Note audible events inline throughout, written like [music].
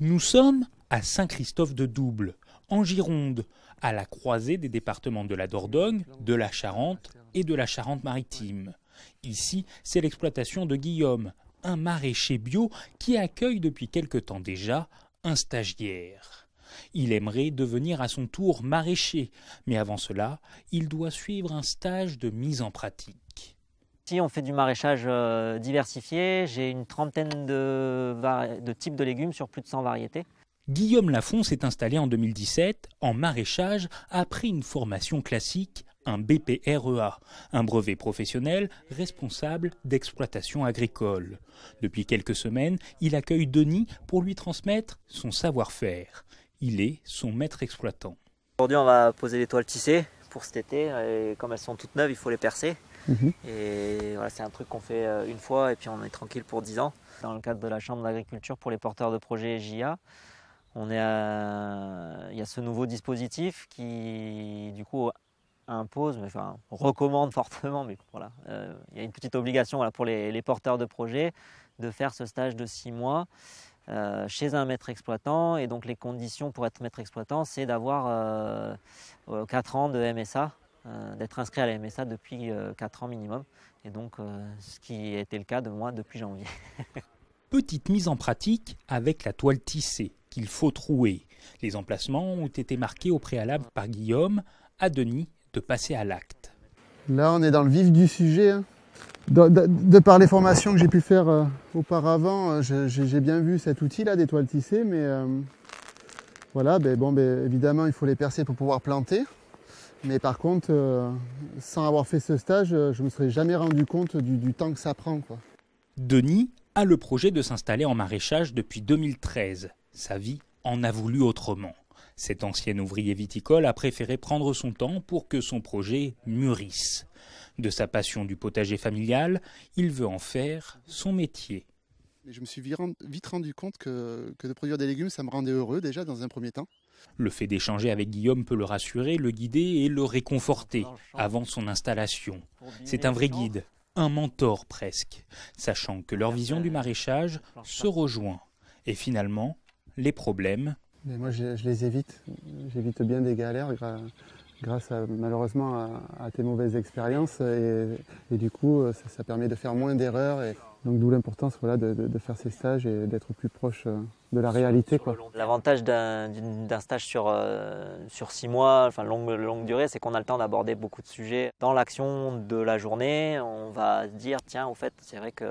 Nous sommes à Saint-Christophe-de-Double, en Gironde, à la croisée des départements de la Dordogne, de la Charente et de la Charente-Maritime. Ici, c'est l'exploitation de Guillaume, un maraîcher bio qui accueille depuis quelque temps déjà un stagiaire. Il aimerait devenir à son tour maraîcher, mais avant cela, il doit suivre un stage de mise en pratique. Si on fait du maraîchage euh, diversifié, j'ai une trentaine de, de types de légumes sur plus de 100 variétés. Guillaume Lafont s'est installé en 2017 en maraîchage après une formation classique, un BPREA, un brevet professionnel responsable d'exploitation agricole. Depuis quelques semaines, il accueille Denis pour lui transmettre son savoir-faire. Il est son maître exploitant. Aujourd'hui, on va poser les toiles tissées pour cet été et comme elles sont toutes neuves, il faut les percer. Mhm. voilà, c'est un truc qu'on fait euh, une fois et puis on est tranquille pour 10 ans. Dans le cadre de la Chambre d'agriculture pour les porteurs de projets JIA, on est il y a ce nouveau dispositif qui, du coup, impose, mais enfin, recommande [laughs] fortement, mais voilà, euh, il y a une petite obligation pour les, porteurs de projets de faire ce stage de 6 mois. Euh, chez un maître exploitant et donc les conditions pour être maître exploitant c'est d'avoir euh, 4 ans de MSA euh, d'être inscrit à la MSA depuis 4 euh, ans minimum, et donc euh, ce qui était le cas de moi depuis janvier. [laughs] Petite mise en pratique avec la toile tissée qu'il faut trouer. Les emplacements ont été marqués au préalable par Guillaume à Denis de passer à l'acte. Là, on est dans le vif du sujet. Hein. De, par les formations que j'ai pu faire auparavant, j'ai bien vu cet outil-là des toiles tissées, mais voilà, ben, bon, ben, évidemment, il faut les percer pour pouvoir planter. Mais par contre, euh, sans avoir fait ce stage, euh, je ne me serais jamais rendu compte du, temps que ça prend. Denis a le projet de s'installer en maraîchage depuis 2013. Sa vie en a voulu autrement. Cet ancien ouvrier viticole a préféré prendre son temps pour que son projet mûrisse. De sa passion du potager familial, il veut en faire son métier. Je me suis vite rendu compte que, que de produire des légumes, ça me rendait heureux déjà dans un premier temps. Le fait d'échanger avec Guillaume peut le rassurer, le guider et le réconforter avant son installation. C'est un vrai guide, un mentor presque, sachant que leur vision du maraîchage se rejoint. Et finalement, les problèmes... moi, je, les évite. J'évite bien des galères grâce malheureusement à, tes mauvaises expériences. Et, du coup, ça, permet de faire moins d'erreurs. Donc d'où l'importance de, faire ces stages et d'être plus proche euh, de la réalité. L'avantage d'un stage euh, sur, six mois, enfin longue, longue durée, c'est qu'on a le temps d'aborder beaucoup de sujets. Dans l'action de la journée, on va se dire, tiens, au fait, c'est vrai que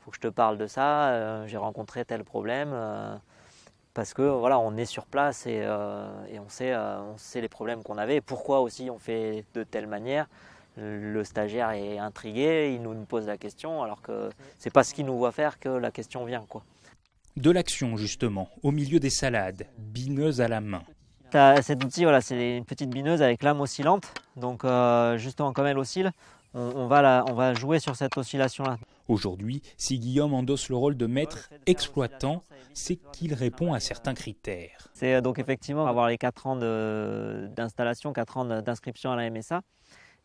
faut que je te parle de ça, euh, j'ai rencontré tel problème. parce que voilà, on est sur place et, et on, sait, on sait les problèmes qu'on avait, pourquoi aussi on fait de telle manière le stagiaire est intrigué, il nous pose la question, alors que c'est pas ce qu'il nous voit faire que la question vient. quoi. De l'action, justement, au milieu des salades, bineuse à la main. Cet outil, voilà, c'est une petite bineuse avec lame oscillante. Donc, euh, justement, comme elle oscille, on, va la, on va jouer sur cette oscillation-là. Aujourd'hui, si Guillaume endosse le rôle de maître exploitant, c'est qu'il répond à certains critères. C'est euh, donc effectivement avoir les 4 ans d'installation, 4 ans d'inscription à la MSA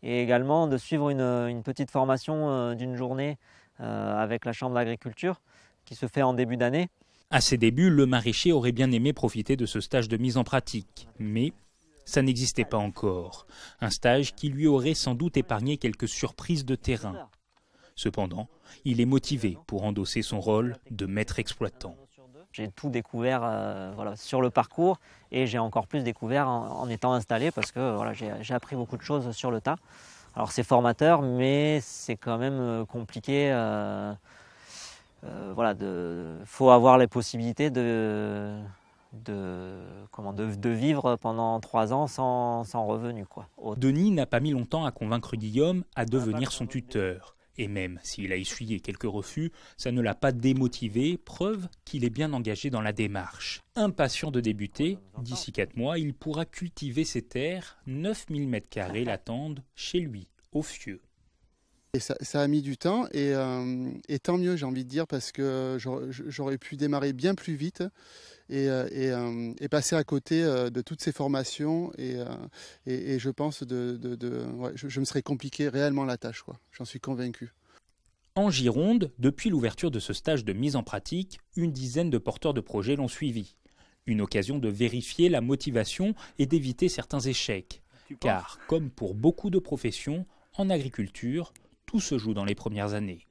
et également de suivre une, petite formation euh, d'une journée euh, avec la Chambre d'agriculture qui se fait en début d'année. À ses débuts, le maraîcher aurait bien aimé profiter de ce stage de mise en pratique, mais ça n'existait pas encore. Un stage qui lui aurait sans doute épargné quelques surprises de terrain. Cependant, il est motivé pour endosser son rôle de maître exploitant j'ai tout découvert euh, voilà, sur le parcours et j'ai encore plus découvert en, étant installé parce que voilà, j'ai appris beaucoup de choses sur le tas. Alors c'est formateur, mais c'est quand même euh, compliqué. Euh, euh, voilà, de, faut avoir les possibilités de, de, comment, de, de vivre pendant trois ans sans, sans revenu. Quoi. Denis n'a pas mis longtemps à convaincre Guillaume à devenir son tuteur. Et même s'il a essuyé quelques refus, ça ne l'a pas démotivé, preuve qu'il est bien engagé dans la démarche. Impatient de débuter, d'ici 4 mois, il pourra cultiver ses terres, 9000 m2 l'attendent chez lui, au Fieux. Et ça, a mis du temps et, euh, et tant mieux j'ai envie de dire parce que j'aurais pu démarrer bien plus vite euh, euh, et, passer à côté euh, de toutes ces formations. Et, je pense de, je, me serais compliqué réellement la tâche. J'en suis convaincu. En Gironde, depuis l'ouverture de ce stage de mise en pratique, une dizaine de porteurs de projets l'ont suivi. Une occasion de vérifier la motivation et d'éviter certains échecs. Car, comme pour beaucoup de professions, en agriculture, tout se joue dans les premières années.